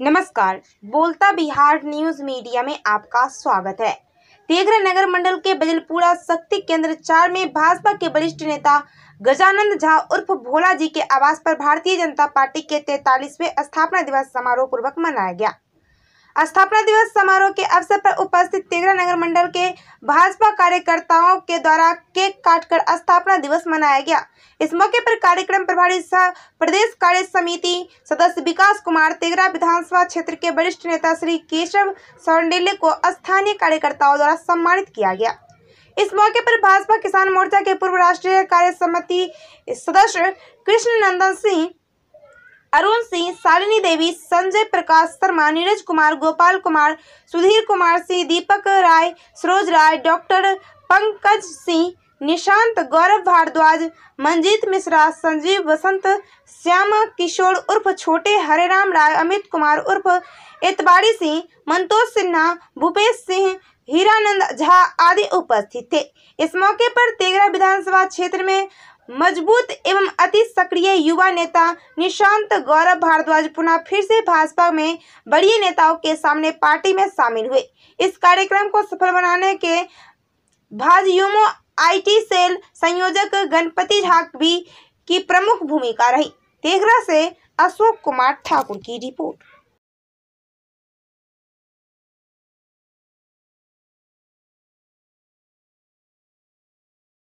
नमस्कार बोलता Bihar news media में आपका स्वागत है तेगरा नगर मंडल के बजलपुरा शक्ति केंद्र चार में भाजपा के वरिष्ठ नेता गजानंद झा उर्फ भोला जी के आवास पर भारतीय जनता पार्टी के तैतालीसवें स्थापना दिवस समारोह पूर्वक मनाया गया स्थापना दिवस समारोह के अवसर पर उपस्थित तेगरा नगर मंडल के भाजपा कार्यकर्ताओं के द्वारा केक काटकर स्थापना दिवस मनाया गया इस मौके पर कार्यक्रम प्रभारी सह प्रदेश कार्य समिति सदस्य विकास कुमार तेगरा विधानसभा क्षेत्र के वरिष्ठ नेता श्री केशव सौंडेले को स्थानीय कार्यकर्ताओं द्वारा सम्मानित किया गया इस मौके पर भाजपा किसान मोर्चा के पूर्व राष्ट्रीय कार्य समिति सदस्य कृष्ण नंदन सिंह अरुण सिंह शालिनी देवी संजय प्रकाश शर्मा नीरज कुमार गोपाल कुमार सुधीर कुमार सिंह दीपक राय सरोज राय डॉक्टर पंकज सिंह निशांत गौरव भारद्वाज मंजीत मिश्रा संजीव बसंत श्याम किशोर उर्फ छोटे हरेराम राय अमित कुमार उर्फ एतबारी सिंह मंतोष सिन्हा भूपेश सिंह हीरानंद झा आदि उपस्थित थे इस मौके पर तेगरा विधानसभा क्षेत्र में मजबूत एवं अति सक्रिय युवा नेता निशांत गौरव भारद्वाज पुनः फिर से भाजपा में बड़ी नेताओं के सामने पार्टी में शामिल हुए इस कार्यक्रम को सफल बनाने के भाजयुमो आईटी सेल संयोजक गणपति झा भी की प्रमुख भूमिका रही तेघरा से अशोक कुमार ठाकुर की रिपोर्ट